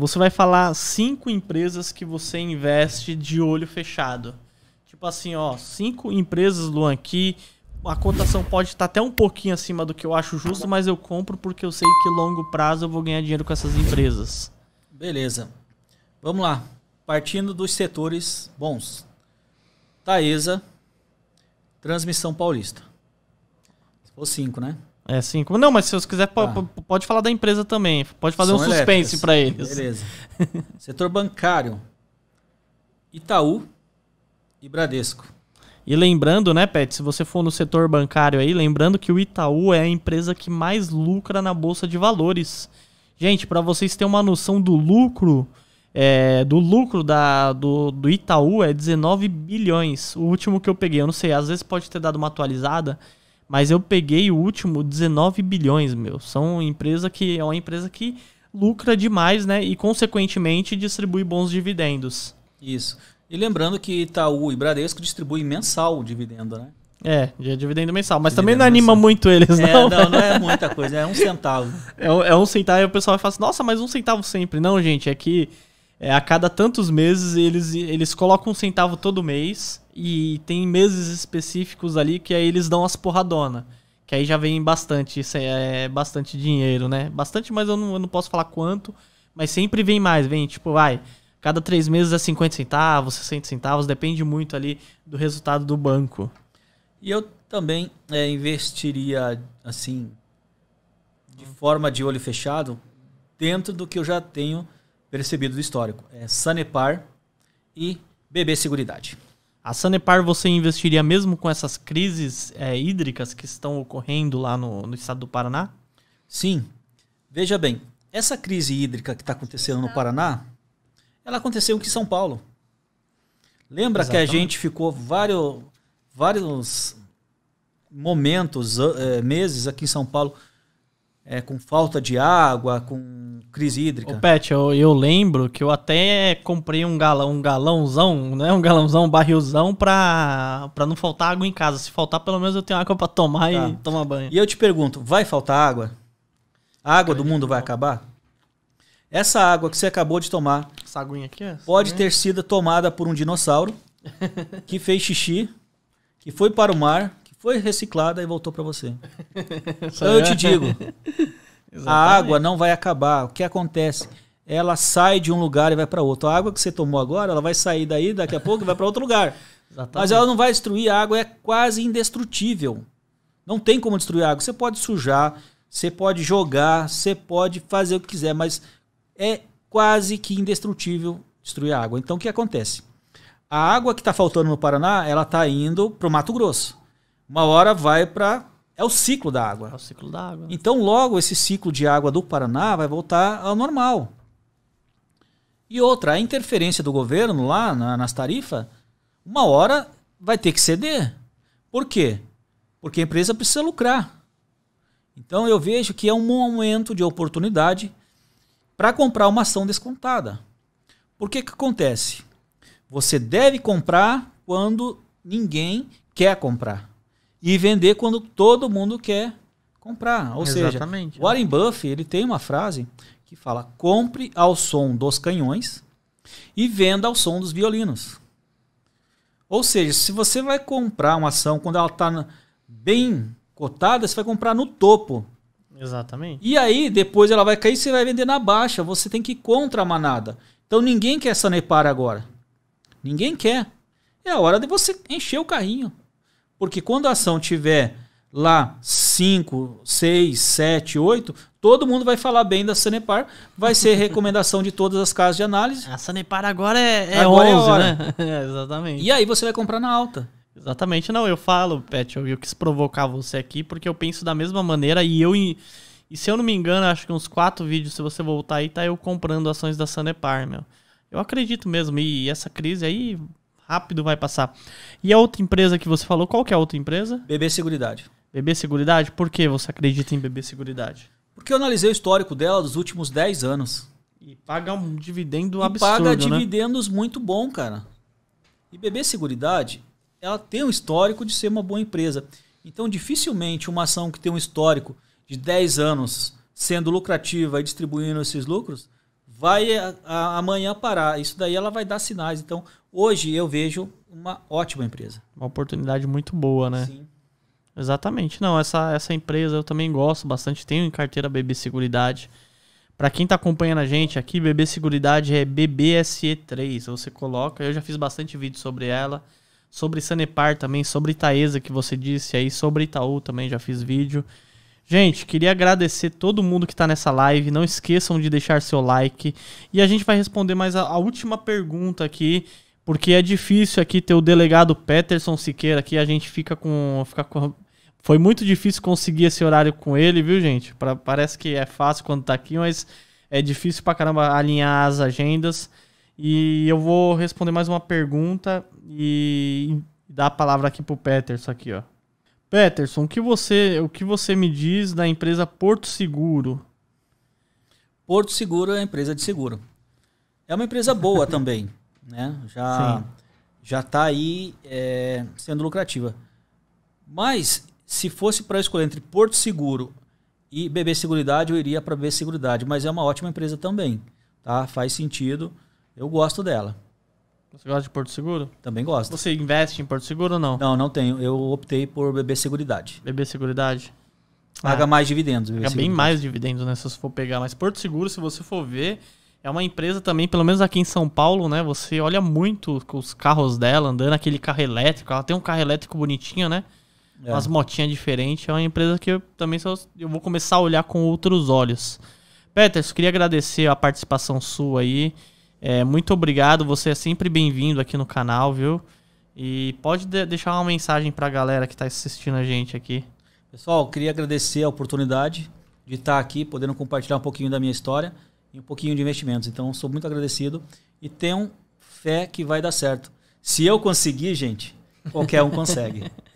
você vai falar cinco empresas que você investe de olho fechado. Tipo assim, ó, cinco empresas, Luan, que a cotação pode estar tá até um pouquinho acima do que eu acho justo, mas eu compro porque eu sei que longo prazo eu vou ganhar dinheiro com essas empresas. Beleza. Vamos lá. Partindo dos setores bons. Taesa, Transmissão Paulista. Se for cinco, né? É assim, como, não, mas se você quiser, tá. pode falar da empresa também. Pode fazer São um suspense para eles. Beleza. Setor bancário: Itaú e Bradesco. E lembrando, né, Pet, se você for no setor bancário aí, lembrando que o Itaú é a empresa que mais lucra na bolsa de valores. Gente, para vocês terem uma noção do lucro, é, do lucro da, do, do Itaú é 19 bilhões. O último que eu peguei, eu não sei, às vezes pode ter dado uma atualizada, mas eu peguei o último 19 bilhões, meu. São empresa que é uma empresa que lucra demais, né? E consequentemente distribui bons dividendos. Isso. E lembrando que Itaú e Bradesco distribuem mensal o dividendo, né? É, de dividendo mensal. Mas dividendo também não anima mensal. muito eles, é, não. É, não, não é muita coisa, é um centavo. é, é um centavo e o pessoal vai falar assim, nossa, mas um centavo sempre. Não, gente, é que é, a cada tantos meses eles, eles colocam um centavo todo mês e tem meses específicos ali que aí eles dão as porradona. Que aí já vem bastante, isso é, é bastante dinheiro, né? Bastante, mas eu não, eu não posso falar quanto. Mas sempre vem mais, vem tipo, vai, cada três meses é 50 centavos, 60 centavos, depende muito ali do resultado do banco. E eu também é, investiria, assim, de forma de olho fechado, dentro do que eu já tenho percebido do histórico. É Sanepar e BB Seguridade. A Sanepar você investiria mesmo com essas crises é, hídricas que estão ocorrendo lá no, no, estado do Paraná? Sim. Veja bem, essa crise hídrica que está acontecendo no Paraná, ela aconteceu aqui em São Paulo. Lembra Exatamente. que a gente ficou vários, vários momentos, é, meses aqui em São Paulo é, com falta de água, com crise hídrica. Ô, Pet, eu, eu, lembro que eu até comprei um galão, um galãozão, né? Um galãozão, um barrilzão pra, pra não faltar água em casa. Se faltar, pelo menos eu tenho água pra tomar tá. e tomar banho. E eu te pergunto, vai faltar água? A água do mundo vai acabar? Essa água que você acabou de tomar... Essa aguinha aqui, Pode ter sido tomada por um dinossauro que fez xixi, que foi para o mar foi reciclada e voltou para você. Então, eu te digo, a água não vai acabar. O que acontece? Ela sai de um lugar e vai para outro. A água que você tomou agora, ela vai sair daí daqui a pouco e vai para outro lugar. Exatamente. Mas ela não vai destruir. A água é quase indestrutível. Não tem como destruir a água. Você pode sujar, você pode jogar, você pode fazer o que quiser, mas é quase que indestrutível destruir a água. Então o que acontece? A água que está faltando no Paraná, ela está indo para o Mato Grosso uma hora vai para. É o ciclo da água. É o ciclo da água. Então, logo, esse ciclo de água do Paraná vai voltar ao normal. E outra, a interferência do governo lá na, nas tarifas, uma hora vai ter que ceder. Por quê? Porque a empresa precisa lucrar. Então eu vejo que é um momento de oportunidade para comprar uma ação descontada. Por que que acontece? Você deve comprar quando ninguém quer comprar e vender quando todo mundo quer comprar. Ou Exatamente, seja, Warren Buffett ele tem uma frase que fala: compre ao som dos canhões e venda ao som dos violinos. Ou seja, se você vai comprar uma ação quando ela está bem cotada, você vai comprar no topo. Exatamente. E aí, depois ela vai cair e você vai vender na baixa. Você tem que ir contra a manada. Então ninguém quer Sanepar agora. Ninguém quer. É a hora de você encher o carrinho. Porque quando a ação tiver lá 5, 6, 7, 8, todo mundo vai falar bem da Sanepar, vai ser recomendação de todas as casas de análise. A Sanepar agora é, é agora 11, é né? É, exatamente. E aí você vai comprar na alta. Exatamente, não, eu falo, Pet, eu, eu quis provocar você aqui porque eu penso da mesma maneira e eu e se eu não me engano, acho que uns quatro vídeos, se você voltar aí, tá eu comprando ações da Sanepar, meu. Eu acredito mesmo, e essa crise aí rápido vai passar. E a outra empresa que você falou, qual que é a outra empresa? BB Seguridade. BB Seguridade? Por que você acredita em BB Seguridade? Porque eu analisei o histórico dela dos últimos 10 anos. E paga um dividendo e absurdo, paga né? dividendos muito bom, cara. E BB Seguridade, ela tem um histórico de ser uma boa empresa. Então, dificilmente uma ação que tem um histórico de 10 anos sendo lucrativa e distribuindo esses lucros, vai a, a, amanhã parar. Isso daí ela vai dar sinais. Então, hoje eu vejo uma ótima empresa. Uma oportunidade muito boa, né? Sim. Exatamente. Não, essa, essa empresa eu também gosto bastante. Tenho em carteira BB Seguridade. Para quem está acompanhando a gente aqui, BB Seguridade é BBSE3. Você coloca. Eu já fiz bastante vídeo sobre ela. Sobre Sanepar também, sobre Itaesa que você disse aí, sobre Itaú também já fiz vídeo. Gente, queria agradecer todo mundo que está nessa live. Não esqueçam de deixar seu like. E a gente vai responder mais a, a última pergunta aqui, porque é difícil aqui ter o delegado Peterson Siqueira aqui. A gente fica com, fica com foi muito difícil conseguir esse horário com ele, viu, gente? Pra, parece que é fácil quando tá aqui, mas é difícil pra caramba alinhar as agendas. E eu vou responder mais uma pergunta e dar a palavra aqui pro Peterson aqui, ó. Peterson, o que você, o que você me diz da empresa Porto Seguro? Porto Seguro é empresa de seguro. É uma empresa boa também, né? Já Sim. já está aí é, sendo lucrativa. Mas se fosse para escolher entre Porto Seguro e BB Seguridade, eu iria para BB Seguridade, mas é uma ótima empresa também, tá? Faz sentido, eu gosto dela. Você gosta de Porto Seguro? Também gosto. Você investe em Porto Seguro ou não? Não, não tenho. Eu optei por BB Seguridade. BB Seguridade? Paga ah, mais dividendos. paga bem mais dividendos, né? Se você for pegar. Mas Porto Seguro, se você for ver, é uma empresa também, pelo menos aqui em São Paulo, né? Você olha muito os carros dela, andando aquele carro elétrico. Ela tem um carro elétrico bonitinho, né? É. Umas motinhas diferentes. É uma empresa que eu também só, eu vou começar a olhar com outros olhos. Peters, queria agradecer a participação sua aí. É, muito obrigado, você é sempre bem-vindo aqui no canal, viu? E pode de deixar uma mensagem para a galera que está assistindo a gente aqui. Pessoal, queria agradecer a oportunidade de estar aqui, podendo compartilhar um pouquinho da minha história e um pouquinho de investimentos. Então, sou muito agradecido e tenho fé que vai dar certo. Se eu conseguir, gente, qualquer um consegue.